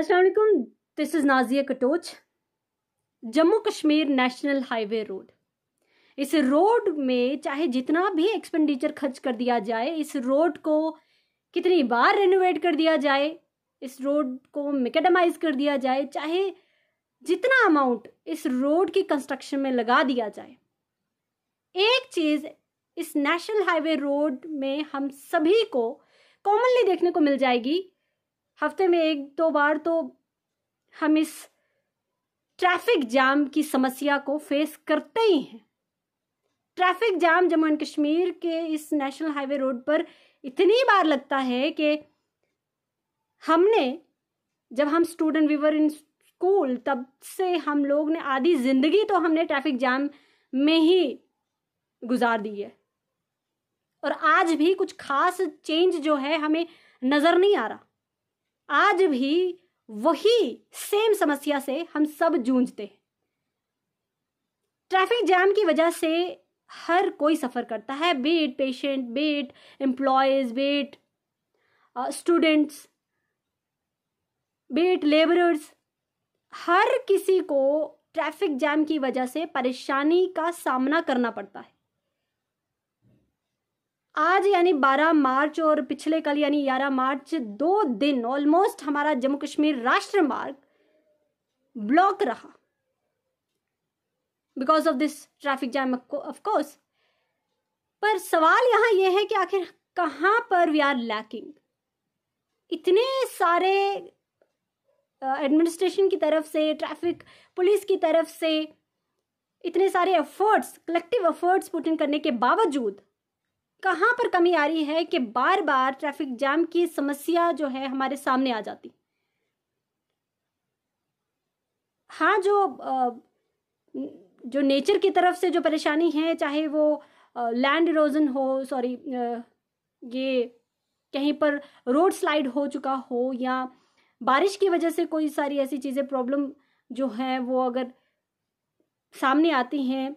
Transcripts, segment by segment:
असलकुम this is Nazia Katoch Jammu Kashmir national highway road इस road में चाहे जितना भी एक्सपेंडिचर खर्च कर दिया जाए इस रोड को कितनी बार रेनोवेट कर दिया जाए इस रोड को मेकेडमाइज कर दिया जाए चाहे जितना अमाउंट इस रोड की कंस्ट्रक्शन में लगा दिया जाए एक चीज़ इस नेशनल हाईवे रोड में हम सभी को कॉमनली देखने को मिल जाएगी हफ्ते में एक दो बार तो हम इस ट्रैफिक जाम की समस्या को फेस करते ही हैं traffic jam Jammu and Kashmir के इस नेशनल हाईवे रोड पर इतनी बार लगता है कि हमने जब हम स्टूडेंट वीवर इन स्कूल तब से हम लोग ने आधी जिंदगी तो हमने ट्रैफिक जाम में ही गुजार दी है और आज भी कुछ खास चेंज जो है हमें नज़र नहीं आ रहा आज भी वही सेम समस्या से हम सब जूझते हैं ट्रैफिक जैम की वजह से हर कोई सफ़र करता है be it patient be it employees be it students be it labourers हर किसी को ट्रैफिक जैम की वजह से परेशानी का सामना करना पड़ता है आज यानी 12 मार्च और पिछले कल यानी 11 मार्च दो दिन ऑलमोस्ट हमारा जम्मू कश्मीर राष्ट्र मार्ग ब्लॉक रहा because of this traffic jam of course पर सवाल यहां यह है कि आखिर कहाँ पर वी आर लैकिंग इतने सारे एडमिनिस्ट्रेशन की तरफ से ट्रैफिक पुलिस की तरफ से इतने सारे efforts collective efforts put in करने के बावजूद कहाँ पर कमी आ रही है कि बार बार ट्रैफिक जाम की समस्या जो है हमारे सामने आ जाती हाँ जो जो नेचर की तरफ से जो परेशानी है चाहे वो लैंड इरोजन हो सॉरी ये कहीं पर रोड स्लाइड हो चुका हो या बारिश की वजह से कोई सारी ऐसी चीज़ें प्रॉब्लम जो हैं वो अगर सामने आती हैं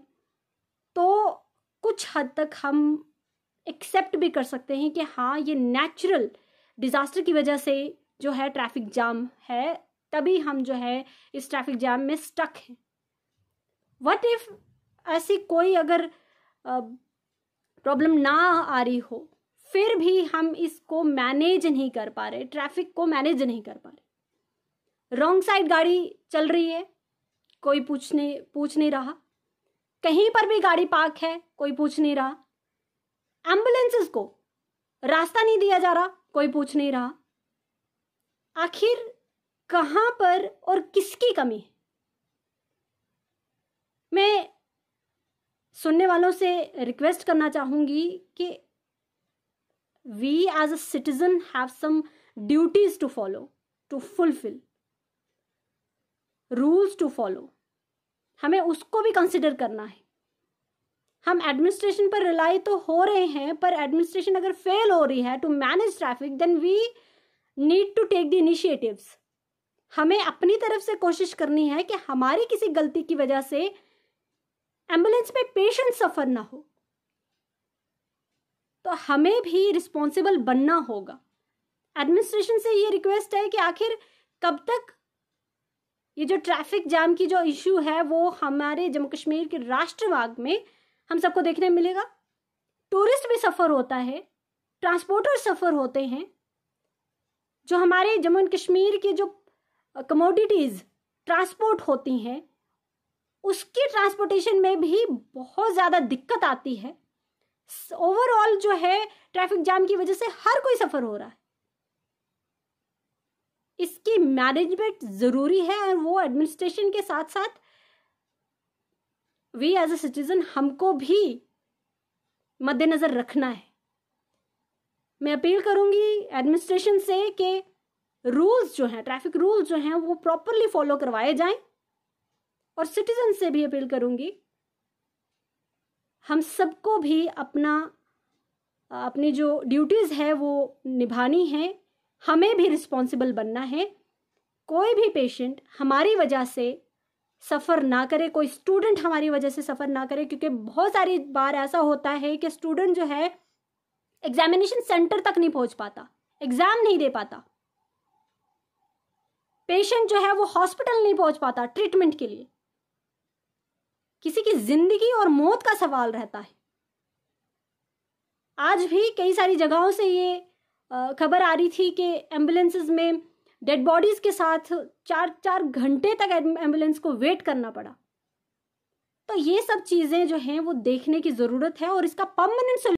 तो कुछ हद तक हम एक्सेप्ट भी कर सकते हैं कि हाँ ये नेचुरल डिज़ास्टर की वजह से जो है ट्रैफिक जाम है तभी हम जो है इस ट्रैफिक जाम में स्टक हैं वट इफ ऐसी कोई अगर प्रॉब्लम ना आ रही हो फिर भी हम इसको मैनेज नहीं कर पा रहे ट्रैफिक को मैनेज नहीं कर पा रहे रॉन्ग साइड गाड़ी चल रही है कोई पूछने पूछ नहीं रहा कहीं पर भी गाड़ी पार्क है कोई पूछ नहीं रहा एम्बुलेंसेस को रास्ता नहीं दिया जा रहा कोई पूछ नहीं रहा आखिर कहां पर और किसकी कमी है मैं सुनने वालों से रिक्वेस्ट करना चाहूंगी कि we as a citizen have some duties to follow to fulfil rules to follow हमें उसको भी कंसिडर करना है हम एडमिनिस्ट्रेशन पर रिलाई तो हो रहे हैं पर एडमिनिस्ट्रेशन अगर फेल हो रही है to manage traffic then we need to take the initiatives हमें अपनी तरफ से कोशिश करनी है कि हमारी किसी गलती की वजह से एम्बुलेंस में पेशेंट सफ़र ना हो तो हमें भी रिस्पॉन्सिबल बनना होगा एडमिनिस्ट्रेशन से ये रिक्वेस्ट है कि आखिर कब तक ये जो ट्रैफिक जाम की जो इशू है वो हमारे जम्मू कश्मीर के राष्ट्रवाग में हम सबको देखने मिलेगा टूरिस्ट भी सफ़र होता है ट्रांसपोर्टर सफ़र होते हैं जो हमारे जम्मू एंड कश्मीर की जो कमोडिटीज़ ट्रांसपोर्ट होती हैं उसकी ट्रांसपोर्टेशन में भी बहुत ज़्यादा दिक्कत आती है ओवरऑल जो है ट्रैफिक जाम की वजह से हर कोई सफ़र हो रहा है इसकी मैनेजमेंट ज़रूरी है और वो एडमिनिस्ट्रेशन के साथ साथ वी एज ए सिटीजन हमको भी मद्देनजर रखना है मैं अपील करूंगी एडमिनिस्ट्रेशन से कि रूल्स जो हैं ट्रैफिक रूल्स जो हैं वो प्रॉपरली फॉलो करवाए जाएं और सिटीजन से भी अपील करूंगी हम सबको भी अपना अपनी जो ड्यूटीज़ है वो निभानी है हमें भी रिस्पॉन्सिबल बनना है कोई भी पेशेंट हमारी वजह से सफ़र ना करे कोई स्टूडेंट हमारी वजह से सफ़र ना करे क्योंकि बहुत सारी बार ऐसा होता है कि स्टूडेंट जो है एग्जामिनेशन सेंटर तक नहीं पहुंच पाता एग्ज़ाम नहीं दे पाता पेशेंट जो है वो हॉस्पिटल नहीं पहुंच पाता ट्रीटमेंट के लिए किसी की ज़िंदगी और मौत का सवाल रहता है आज भी कई सारी जगहों से ये खबर आ रही थी कि एम्बुलेंसेज में डेड बॉडीज के साथ चार चार घंटे तक एम्बुलेंस को वेट करना पड़ा तो ये सब चीज़ें जो हैं वो देखने की ज़रूरत है और इसका परमानेंट